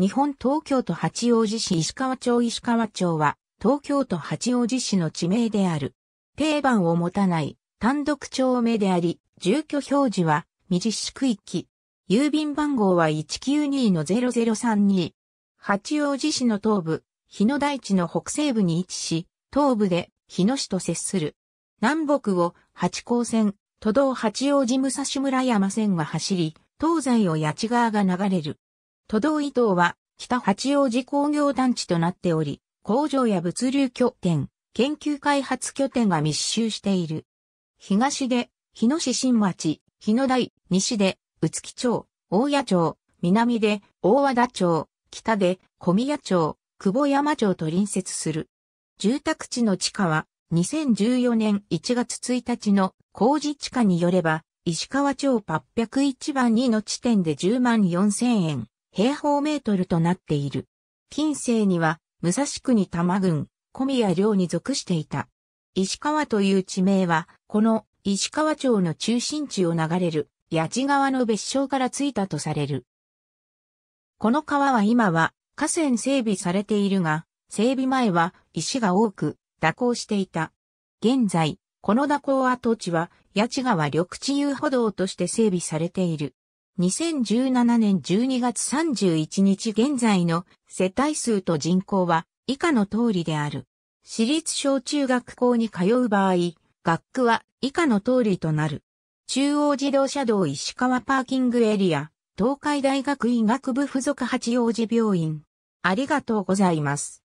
日本東京都八王子市石川町石川町は、東京都八王子市の地名である。定番を持たない単独町名であり、住居表示は、未実市区域。郵便番号は192-0032。八王子市の東部、日野台地の北西部に位置し、東部で日野市と接する。南北を八高線、都道八王子武蔵村山線が走り、東西を八地川が流れる。都道伊東は北八王子工業団地となっており、工場や物流拠点、研究開発拠点が密集している。東で、日野市新町、日野台、西で、宇木町、大谷町、南で、大和田町、北で、小宮町、久保山町と隣接する。住宅地の地価は、2014年1月1日の工事地価によれば、石川町801番2の地点で10万4000円。平方メートルとなっている。近世には、武蔵国玉郡、小宮領に属していた。石川という地名は、この石川町の中心地を流れる八千川の別称からついたとされる。この川は今は河川整備されているが、整備前は石が多く蛇行していた。現在、この蛇行跡地は八千川緑地遊歩道として整備されている。2017年12月31日現在の世帯数と人口は以下の通りである。私立小中学校に通う場合、学区は以下の通りとなる。中央自動車道石川パーキングエリア、東海大学医学部附属八王子病院。ありがとうございます。